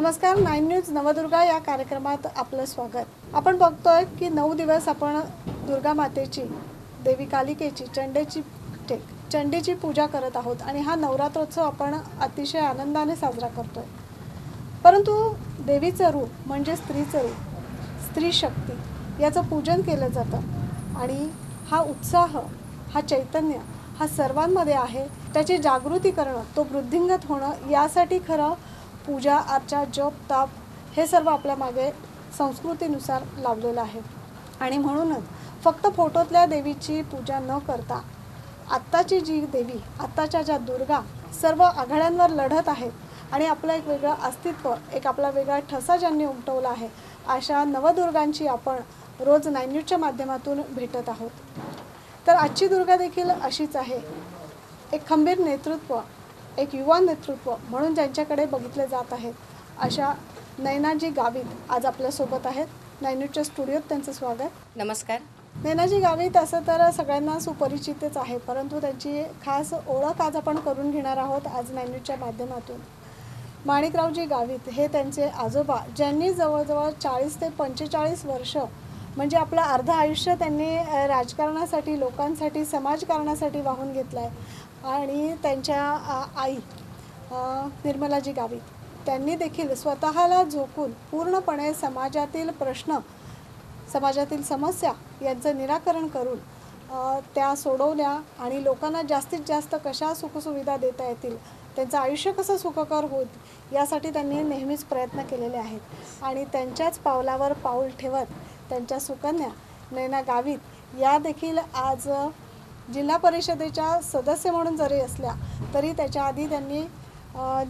नमस्कार nine news Navdurga या कार्यक्रमात आपलं स्वागत आपण बघतोय की नऊ दिवस आपण दुर्गा मातेची देवी कालिकेची चंडेची टेक चंडीची पूजा करत आहोत आणि हा नवरात्रोत्सव आपण अतिशय आनंदाने साजरा करतोय परंतु देवीचं रूप म्हणजे स्त्रीचं रूप स्त्री शक्ती याचं पूजन केलं जातं आणि हा उत्साह हा चैतन्य हा सर्वांमध्ये आहे त्याची जागृती करणं तो वृद्धिंगत होणं यासाठी खरं पूजा अर्चा जप ताप हे सर्व आपल्या मागे संस्कृतीनुसार लावलेलं आहे आणि म्हणूनच फक्त फोटोतल्या देवीची पूजा न करता आत्ताची जी देवी आत्ताच्या ज्या दुर्गा सर्व आघाड्यांवर लढत आहेत आणि आपलं एक वेगळं अस्तित्व एक आपला वेगळा ठसा ज्यांनी उमटवला आहे अशा नवदुर्गांची आपण रोज नायन्यूजच्या माध्यमातून भेटत आहोत तर आजची दुर्गा देखील अशीच आहे एक खंबीर नेतृत्व एक युवा नेतृत्व म्हणून ज्यांच्याकडे बघितले जात आहेत अशा नैनाजी गावित आज आपल्यासोबत आहेत नायन्यूजच्या स्टुडिओत त्यांचं स्वागत नमस्कार नैनाजी गावित असं तर सगळ्यांना सुपरिचितच आहे परंतु त्यांची खास ओळख आज आपण करून घेणार आहोत आज नायन्यूजच्या माध्यमातून माणिकरावजी गावित हे त्यांचे आजोबा ज्यांनी जवळजवळ चाळीस ते पंचेचाळीस वर्ष म्हणजे आपलं अर्ध आयुष्य त्यांनी राजकारणासाठी लोकांसाठी समाजकारणासाठी वाहून घेतलं आहे आणि त्यांच्या आई निर्मलाजी गावित त्यांनी देखील स्वतःला झोकून पूर्णपणे समाजातील प्रश्न समाजातील समस्या यांचं निराकरण करून त्या सोडवल्या आणि लोकांना जास्तीत जास्त कशा सुखसुविधा देता येतील त्यांचं आयुष्य कसं सुखकर होईल यासाठी त्यांनी नेहमीच प्रयत्न केलेले आहेत आणि त्यांच्याच पावलावर पाऊल ठेवत त्यांच्या सुकन्या नैना गावित या देखील आज जिल्हा परिषदेच्या सदस्य म्हणून जरी असल्या तरी त्याच्या आधी त्यांनी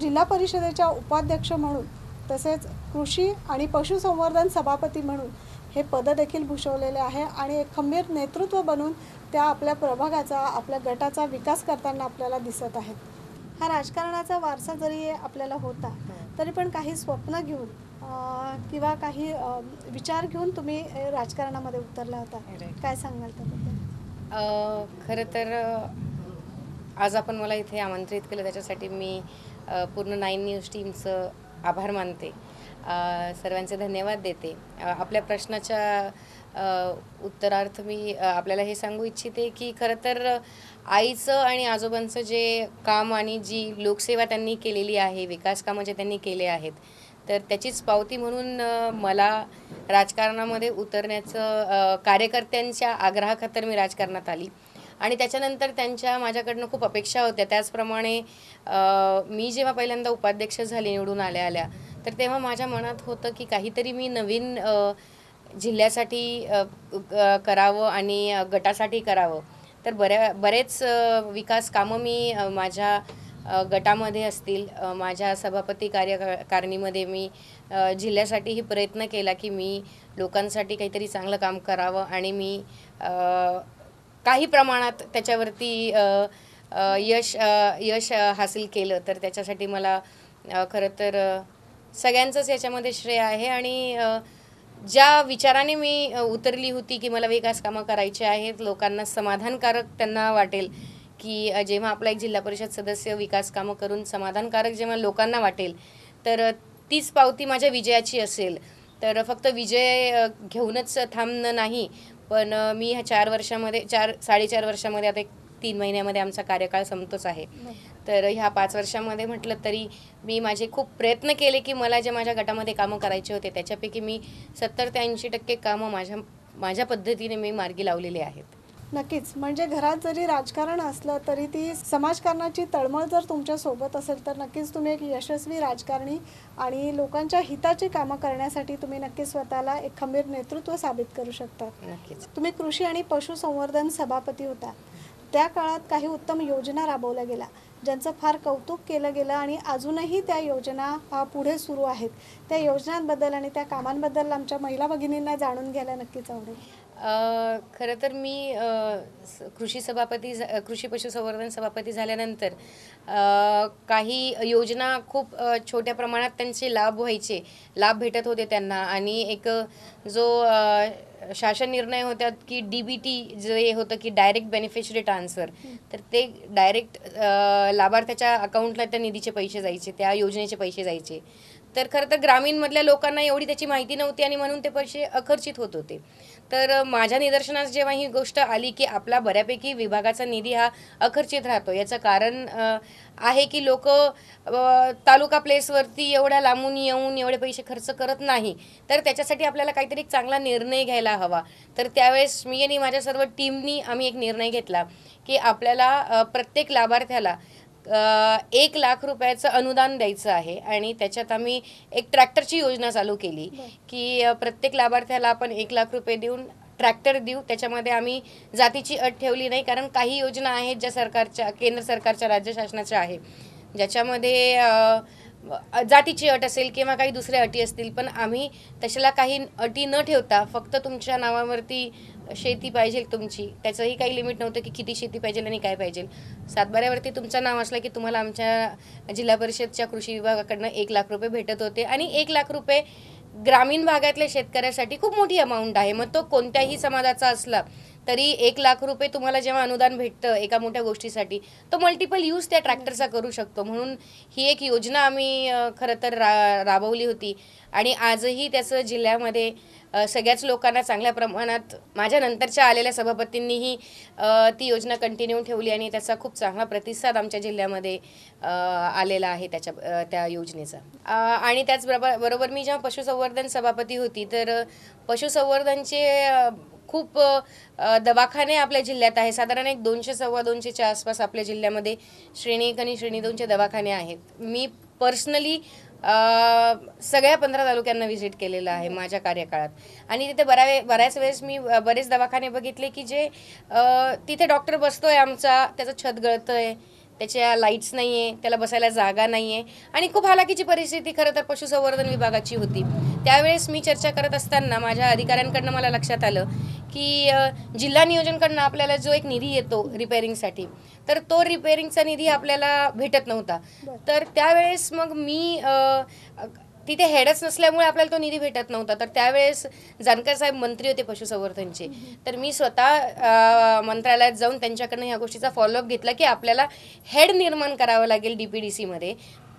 जिल्हा परिषदेच्या उपाध्यक्ष म्हणून तसेच कृषी आणि पशुसंवर्धन सभापती म्हणून हे पद देखील भूषवलेले आहे आणि एक खंबीर नेतृत्व बनून त्या आपल्या प्रभागाचा आपल्या गटाचा विकास करताना आपल्याला दिसत आहेत हा राजकारणाचा वारसा जरी आपल्याला होता तरी पण काही स्वप्न घेऊन किंवा काही विचार घेऊन तुम्ही राजकारणामध्ये उतरला होता काय सांगाल त्याबद्दल खरं तर आज आपण मला इथे आमंत्रित केलं त्याच्यासाठी मी पूर्ण नाईन न्यूज टीमचं आभार मानते सर्वांचे धन्यवाद देते आपल्या प्रश्नाच्या उत्तरार्थ मी आपल्याला हे सांगू इच्छिते की खरं तर आईचं आणि आजोबांचं जे काम आणि जी लोकसेवा त्यांनी केलेली आहे विकास कामं जे त्यांनी केले आहेत तर त्याचीच पावती म्हणून मला राजकारणामध्ये उतरण्याचं कार्यकर्त्यांच्या आग्रहाखातर मी राजकारणात आली आणि त्याच्यानंतर त्यांच्या माझ्याकडनं खूप अपेक्षा होत्या त्याचप्रमाणे मी जेव्हा पहिल्यांदा उपाध्यक्ष झाले निवडून आल्या आल्या तर तेव्हा माझ्या मनात होतं की काहीतरी मी नवीन जिल्ह्यासाठी करावं आणि गटासाठी करावं तर बऱ्या बरेच विकास कामं मी माझ्या गटामध्ये असतील माझ्या सभापती कार्यकारणीमध्ये मी जिल्ह्यासाठीही प्रयत्न केला की मी लोकांसाठी काहीतरी चांगलं काम करावं आणि मी काही प्रमाणात त्याच्यावरती यश यश हासिल केलं तर त्याच्यासाठी मला खरं तर सगळ्यांचंच याच्यामध्ये श्रेय आहे आणि ज्या विचाराने मी उतरली होती की मला विकास कामं करायची आहेत लोकांना समाधानकारक त्यांना वाटेल की जेव्हा आपला एक जिल्हा परिषद सदस्य विकास कामं करून समाधानकारक जेव्हा लोकांना वाटेल तर तीच पावती माझ्या विजयाची असेल तर फक्त विजय घेऊनच थांबणं नाही पण मी ह्या चार वर्षामध्ये चार साडेचार वर्षामध्ये आता एक तीन महिन्यामध्ये आमचा कार्यकाळ संपतोच आहे तर ह्या पाच वर्षामध्ये म्हटलं तरी मी माझे खूप प्रयत्न केले की मला जे माझ्या गटामध्ये कामं करायचे होते त्याच्यापैकी मी सत्तर ते ऐंशी टक्के कामं माझ्या माझ्या पद्धतीने मी मार्गी लावलेले आहेत नक्कीच म्हणजे घरात जरी राजकारण असलं तरी ती समाजकारणाची तळमळ जर तुमच्या सोबत असेल तर नक्कीच तुम्ही एक यशस्वी राजकारणी आणि लोकांच्या हिताची कामं करण्यासाठी तुम्ही नक्कीच स्वतःला एक खंबीर नेतृत्व साबित करू शकता नक्कीच तुम्ही कृषी आणि पशुसंवर्धन सभापती होता त्या काळात काही उत्तम योजना राबवल्या गेल्या ज्यांचं फार कौतुक केलं गेलं आणि अजूनही त्या योजना पुढे सुरू आहेत त्या योजनांबद्दल आणि त्या कामांबद्दल आमच्या महिला भगिनींना जाणून घ्यायला नक्कीच आवडेल खरं तर मी कृषी सभापती कृषी पशुसंवर्धन सभापती झाल्यानंतर काही योजना खूप छोट्या प्रमाणात त्यांचे लाभ व्हायचे लाभ भेटत होते त्यांना आणि एक जो शासन निर्णय होतात की डी बी टी जे होतं की डायरेक्ट बेनिफिशरी ट्रान्सफर तर ते डायरेक्ट लाभार्थ्याच्या अकाउंटला त्या निधीचे पैसे जायचे त्या योजनेचे पैसे जायचे तर खरं तर ग्रामीणमधल्या लोकांना एवढी त्याची माहिती नव्हती आणि म्हणून ते पैसे अखर्चित होत होते तर माझ्या निदर्शनास जेव्हा ही गोष्ट आली की आपला बऱ्यापैकी विभागाचा निधी हा अखर्चित राहतो याचं कारण आहे की लोक तालुका प्लेसवरती एवढ्या लांबून येऊन एवढे पैसे खर्च करत नाही तर त्याच्यासाठी आपल्याला काहीतरी चांगला निर्णय घ्यायला हवा तर त्यावेळेस मी आणि माझ्या सर्व टीमनी आम्ही एक निर्णय घेतला की आपल्याला प्रत्येक लाभार्थ्याला एक लाख रुपयाचं अनुदान द्यायचं आहे आणि त्याच्यात आम्ही एक ट्रॅक्टरची योजना चालू केली की प्रत्येक लाभार्थ्याला आपण एक लाख रुपये देऊन ट्रॅक्टर देऊ त्याच्यामध्ये आम्ही जातीची अट ठेवली नाही कारण काही योजना आहेत ज्या सरकारच्या केंद्र सरकारच्या राज्य शासनाच्या आहे ज्याच्यामध्ये जातीची अट असेल किंवा काही दुसऱ्या अटी असतील पण आम्ही तशाला काही अटी न ठेवता फक्त तुमच्या नावावरती शेती पाहिजे तुमची त्याचंही काही लिमिट नव्हतं की किती शेती पाहिजे आणि काय पाहिजे सातबाऱ्यावरती तुमचं नाव असलं की तुम्हाला आमच्या जिल्हा परिषदच्या कृषी विभागाकडनं एक लाख रुपये भेटत होते आणि एक लाख रुपये ग्रामीण भागातल्या शेतकऱ्यासाठी खूप मोठी अमाऊंट आहे मग तो कोणत्याही समाजाचा असला तरी एक लाख रुपये तुम्हाला जेव्हा अनुदान भेटतं एका मोठ्या गोष्टीसाठी तो मल्टिपल यूज त्या ट्रॅक्टरचा करू शकतो म्हणून ही एक योजना आम्ही खरं तर रा राबवली होती आणि आजही त्याचं जिल्ह्यामध्ये सगळ्याच लोकांना चांगल्या प्रमाणात माझ्या नंतरच्या आलेल्या सभापतींनीही ती योजना कंटिन्यू ठेवली आणि त्याचा खूप चांगला प्रतिसाद आमच्या जिल्ह्यामध्ये आलेला आहे त्याच्या त्या योजनेचा आणि त्याचबरोबर बरोबर मी जेव्हा पशुसंवर्धन सभापती होती तर पशुसंवर्धनचे खूप दवाखाने आपल्या जिल्ह्यात आहे साधारण एक दोनशे सव्वा दोनशेच्या आसपास आपल्या जिल्ह्यामध्ये श्रेणी एक आणि श्रेणी दोनचे दवाखाने आहेत मी पर्सनली सगळ्या पंधरा तालुक्यांना व्हिजिट केलेलं आहे माझ्या कार्यकाळात आणि तिथे बऱ्या बऱ्याच वेळेस मी बरेच दवाखाने बघितले की जे तिथे डॉक्टर बसतोय आमचा त्याचं छत गळतं आहे त्याच्या लाईट्स नाही आहे त्याला बसायला जागा नाही आहे आणि खूप हालाकीची परिस्थिती खरं तर पशुसंवर्धन विभागाची होती त्यावेळेस मी चर्चा करत असताना माझ्या अधिकाऱ्यांकडनं मला लक्षात आलं की जिल्हा नियोजनकडनं आपल्याला जो एक निधी येतो रिपेअरिंगसाठी तर तो रिपेअरिंगचा निधी आपल्याला भेटत नव्हता तर त्यावेळेस मग मी तिथे हेडच नसल्यामुळे आपल्याला तो निधी भेटत नव्हता तर त्यावेळेस जानकर साहेब मंत्री होते पशुसंवर्धनचे तर मी स्वतः मंत्रालयात जाऊन त्यांच्याकडनं ह्या गोष्टीचा फॉलोअप घेतला की आपल्याला हेड निर्माण करावं लागेल डी पी डी सीमध्ये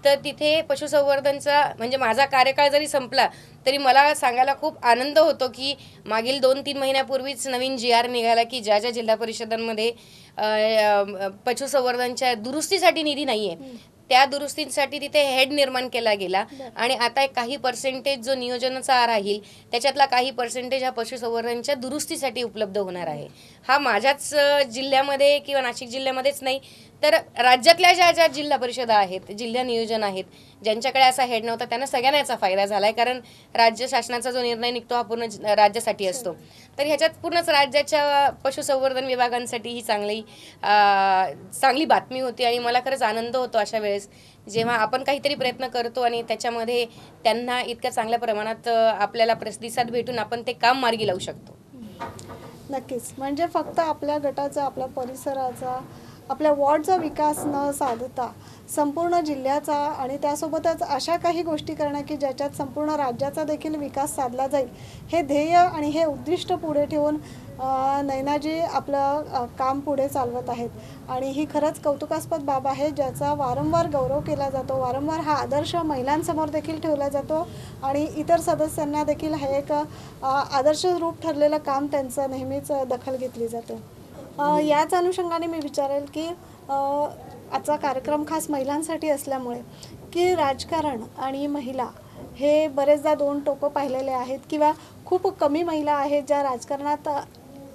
तर तिथे पशुसंवर्धनचा म्हणजे माझा कार्यकाळ जरी संपला तरी मला सांगायला खूप आनंद होतो की मागील दोन तीन महिन्यापूर्वीच नवीन जी आर निघाला की ज्या ज्या जिल्हा परिषदांमध्ये पशुसंवर्धनच्या दुरुस्तीसाठी निधी नाही आहे त्या दुरुस्तींसाठी तिथे हेड निर्माण केला गेला आणि आता काही पर्सेंटेज जो नियोजनाचा राहील त्याच्यातला काही पर्सेंटेज हा पशुसंवर्धनच्या दुरुस्तीसाठी उपलब्ध होणार आहे हा माझ्याच जिल्ह्यामध्ये किंवा नाशिक जिल्ह्यामध्येच नाही तर राज्यातल्या ज्या ज्या जिल्हा परिषदा आहेत जिल्हा नियोजन आहेत ज्यांच्याकडे असा हेड नव्हता त्यांना सगळ्यांना याचा फायदा झाला आहे कारण राज्य शासनाचा जो निर्णय निघतो हा पूर्ण राज्यासाठी असतो तर ह्याच्यात पूर्णच राज्याच्या पशुसंवर्धन विभागांसाठी ही चांगली चांगली बातमी होती आणि मला खरंच आनंद होतो अशा वेळेस जेव्हा आपण काहीतरी प्रयत्न करतो आणि त्याच्यामध्ये त्यांना इतक्या चांगल्या प्रमाणात आपल्याला प्रतिसाद भेटून आपण ते काम मार्गी लावू शकतो नक्कीच म्हणजे फक्त आपल्या गटाचा आपल्या परिसराचा आपल्या वॉर्डचा विकास न साधता संपूर्ण जिल्ह्याचा आणि त्यासोबतच अशा काही गोष्टी करणं की ज्याच्यात संपूर्ण राज्याचा देखील विकास साधला जाईल हे ध्येय आणि हे उद्दिष्ट पुढे ठेवून नैनाजी आपलं काम पुढे चालवत आहेत आणि ही खरंच कौतुकास्पद बाब आहे ज्याचा वारंवार गौरव केला जातो वारंवार हा आदर्श महिलांसमोर देखील ठेवला जातो आणि इतर सदस्यांना देखील हे एक आदर्श रूप ठरलेलं काम त्यांचं नेहमीच दखल घेतली जाते याच अनुषंगाने मी विचारेल की आजचा कार्यक्रम खास महिलांसाठी असल्यामुळे की राजकारण आणि महिला हे बरेचदा दोन टोकं पाहिलेले आहेत किंवा खूप कमी महिला आहेत ज्या राजकारणात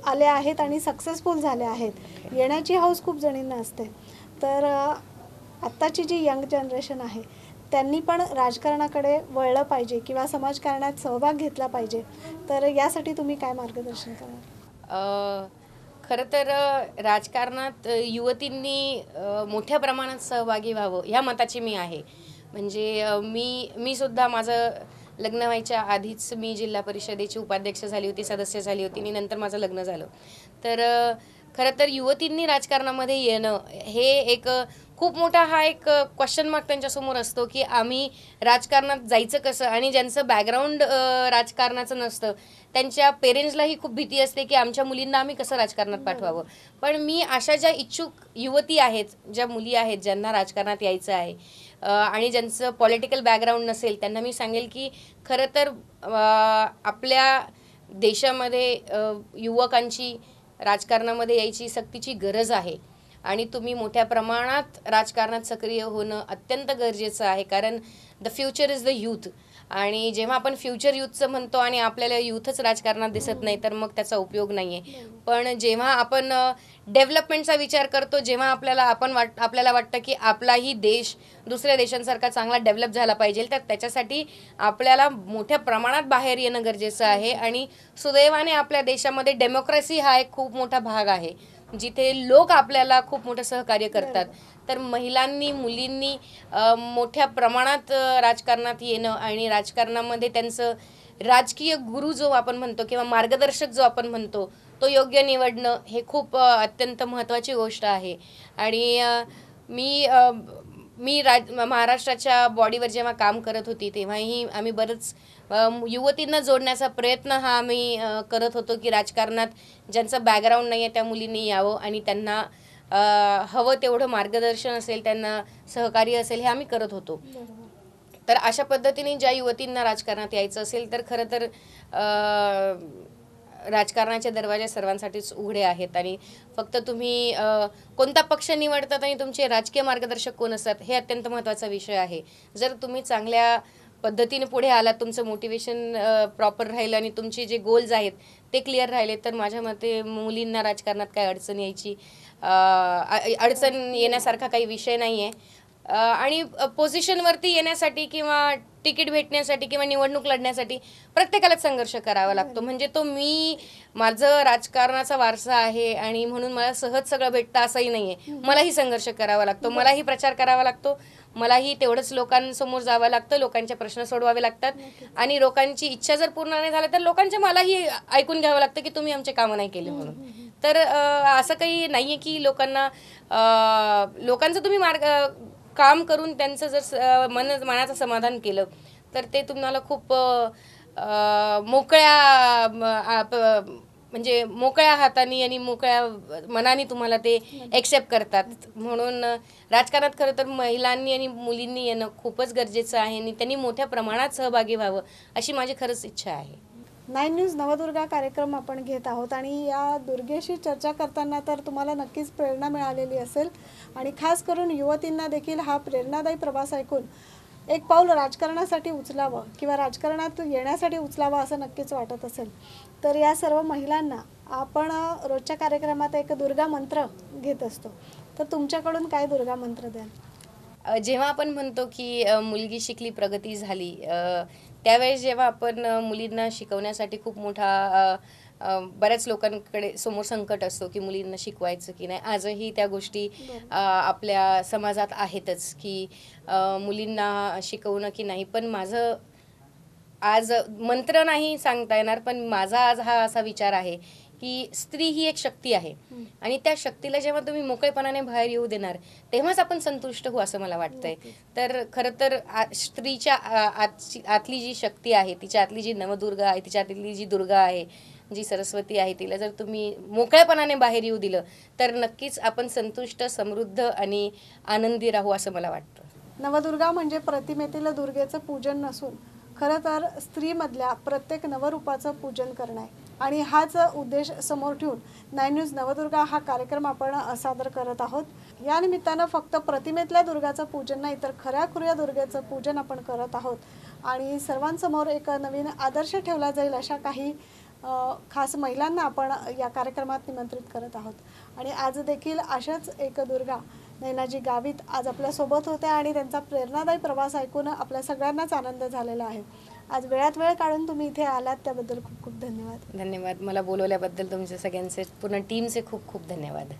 आल्या आहेत आणि सक्सेसफुल झाल्या आहेत येण्याची हौस खूप जणींना असते तर आत्ताची जी यंग जनरेशन आहे त्यांनी पण राजकारणाकडे वळलं पाहिजे किंवा समाजकारणात सहभाग घेतला पाहिजे तर यासाठी तुम्ही काय मार्गदर्शन कराल खरं तर राजकारणात युवतींनी मोठ्या प्रमाणात सहभागी व्हावं ह्या मताची मी आहे म्हणजे मी मी सुद्धा माझं लग्न व्हायच्या आधीच मी जिल्हा परिषदेची उपाध्यक्ष झाली होती सदस्य झाली होती आणि नंतर माझं लग्न झालं तर खरं तर युवतींनी राजकारणामध्ये येणं हे एक खूप मोठा हा एक क्वेश्चन मार्क त्यांच्यासमोर असतो की आम्ही राजकारणात जायचं कसं आणि ज्यांचं बॅकग्राऊंड राजकारणाचं नसतं त्यांच्या पेरेंट्सलाही खूप भीती असते की आमच्या मुलींना आम्ही कसं राजकारणात पाठवावं पण मी अशा ज्या इच्छुक युवती आहेत ज्या मुली आहेत ज्यांना राजकारणात यायचं आहे आणि ज्यांचं पॉलिटिकल बॅकग्राऊंड नसेल त्यांना मी सांगेल की खरं तर आपल्या देशामध्ये युवकांची राजकारणामध्ये यायची सक्तीची गरज आहे आणि तुम्ही मोठ्या प्रमाणात राजकारणात सक्रिय होणं अत्यंत गरजेचं आहे कारण the future is the youth आणि जेव्हा आपण फ्युचर यूथचं म्हणतो आणि आपल्याला यूथच राजकारणात दिसत नाही तर मग त्याचा उपयोग नाही आहे पण जेव्हा आपण डेव्हलपमेंटचा विचार करतो जेव्हा आपल्याला आपण वाट आपल्याला वाटतं की आपलाही देश दुसऱ्या देशांसारखा चांगला डेव्हलप झाला पाहिजे तर त्याच्यासाठी आपल्याला मोठ्या प्रमाणात बाहेर येणं गरजेचं आहे आणि सुदैवाने आपल्या देशामध्ये डेमोक्रेसी हा एक खूप मोठा भाग आहे जिथे लोक आपल्याला खूप मोठं सहकार्य करतात तर महिलांनी मुलींनी मोठ्या प्रमाणात राजकारणात येणं आणि राजकारणामध्ये त्यांचं राजकीय गुरु जो आपण म्हणतो किंवा मार्गदर्शक जो आपण म्हणतो तो योग्य निवडणं हे खूप अत्यंत महत्त्वाची गोष्ट आहे आणि मी मी राज महाराष्ट्राच्या बॉडीवर जेव्हा काम करत होती तेव्हाही आम्ही बरंच युवतींना जोडण्याचा प्रयत्न हा आम्ही करत होतो की राजकारणात ज्यांचं बॅकग्राऊंड नाही आहे त्या मुलींनी यावं आणि त्यांना हवं तेवढं मार्गदर्शन असेल त्यांना सहकार्य असेल हे आम्ही करत होतो तर अशा पद्धतीने ज्या युवतींना राजकारणात यायचं असेल तर खरं तर राजकारणाचे दरवाजे सर्वांसाठीच उघडे आहेत आणि फक्त तुम्ही कोणता पक्ष निवडतात आणि तुमचे राजकीय मार्गदर्शक कोण असतात हे अत्यंत महत्त्वाचा विषय आहे जर तुम्ही चांगल्या पद्धतीने पुढे आलात तुमचं मोटिवेशन प्रॉपर राहिलं आणि तुमचे जे गोल्स आहेत ते क्लिअर राहिले तर माझ्या मते मुलींना राजकारणात काय अडचण यायची अडचण येण्यासारखा काही विषय नाही आहे आणि पोझिशनवरती येण्यासाठी किंवा तिकीट भेटण्यासाठी किंवा निवडणूक लढण्यासाठी प्रत्येकालाच संघर्ष करावा लागतो म्हणजे तो मी माझं राजकारणाचा वारसा आहे आणि म्हणून मला सहज सगळं भेटतं असंही नाहीये मलाही संघर्ष करावा लागतो मलाही प्रचार करावा लागतो मलाही तेवढंच लोकांसमोर जावं लागतं लोकांचे प्रश्न सोडवावे लागतात आणि लोकांची इच्छा जर पूर्ण नाही झाल्या तर लोकांच्या मलाही ऐकून घ्यावं लागतं की तुम्ही आमचे कामं नाही केले म्हणून तर असं काही नाहीये की लोकांना लोकांचं तुम्ही मार्ग काम करून त्यांचं जर मन मनाचं समाधान केलं तर ते तुम्हाला खूप मोकळ्या म्हणजे मोकळ्या हाताने आणि मोकळ्या मनाने तुम्हाला ते ॲक्सेप्ट करतात म्हणून राजकारणात खरं तर महिलांनी आणि मुलींनी येणं खूपच गरजेचं आहे आणि त्यांनी मोठ्या प्रमाणात सहभागी व्हावं अशी माझी खरंच इच्छा आहे नाईन न्यूज नवदुर्गा कार्यक्रम आपण घेत आहोत आणि या दुर्गेशी चर्चा करताना तर तुम्हाला नक्कीच प्रेरणा मिळालेली असेल आणि खास करून युवतींना देखील हा प्रेरणादायी प्रवास ऐकून एक पाऊल राजकारणासाठी उचलावं किंवा राजकारणात येण्यासाठी उचलावं असं नक्कीच वाटत असेल तर या सर्व महिलांना आपण रोजच्या कार्यक्रमात एक दुर्गा मंत्र घेत असतो तर तुमच्याकडून काय दुर्गा मंत्र द्याल जेव्हा आपण म्हणतो की मुलगी शिकली प्रगती झाली त्यावेळेस जेव्हा आपण मुलींना शिकवण्यासाठी खूप मोठा बऱ्याच लोकांकडे समोर संकट असतो की मुलींना शिकवायचं की नाही आजही त्या गोष्टी आपल्या समाजात आहेतच की मुलींना शिकवणं की नाही पण माझं आज मंत्र नाही सांगता येणार पण माझा आज हा असा विचार आहे की स्त्री ही एक शक्ती आहे आणि त्या शक्तीला जेव्हा तुम्ही मोकळेपणाने बाहेर येऊ देणार तेव्हाच आपण संतुष्ट होऊ असं मला वाटतंय हो, तर खरं तर स्त्रीच्या आतली जी शक्ती आहे तिच्या आतली जी नवदुर्गा आहे तिच्या आतली जी दुर्गा आहे जी सरस्वती आहे तिला जर तुम्ही मोकळ्यापणाने बाहेर येऊ दिलं तर नक्कीच आपण संतुष्ट समृद्ध आणि आनंदी राहू असं मला वाटतं नवदुर्गा म्हणजे प्रतिमेतील दुर्गेचं पूजन नसून खरं तर स्त्रीमधल्या प्रत्येक नवरूपाचं पूजन करणं आहे आणि हाच उद्देश समोर ठेवून नाईन न्यूज नवदुर्गा हा कार्यक्रम आपण सादर करत आहोत या निमित्तानं फक्त प्रतिमेतल्या दुर्गाचं पूजन नाही तर खऱ्या खुऱ्या दुर्गेचं पूजन आपण करत आहोत आणि सर्वांसमोर एक नवीन आदर्श ठेवला जाईल अशा काही खास महिलांना आपण या कार्यक्रमात निमंत्रित करत आहोत आणि आज देखील अशाच एक दुर्गा नैनाजी गावित आज आपल्यासोबत होत्या आणि त्यांचा प्रेरणादायी प्रवास ऐकून आपल्या सगळ्यांनाच आनंद झालेला आहे आज वेळात वेळ काढून तुम्ही इथे आलात त्याबद्दल खूप खूप धन्यवाद धन्यवाद मला बोलवल्याबद्दल तुमच्या सगळ्यांचे पूर्ण टीमचे खूप खूप धन्यवाद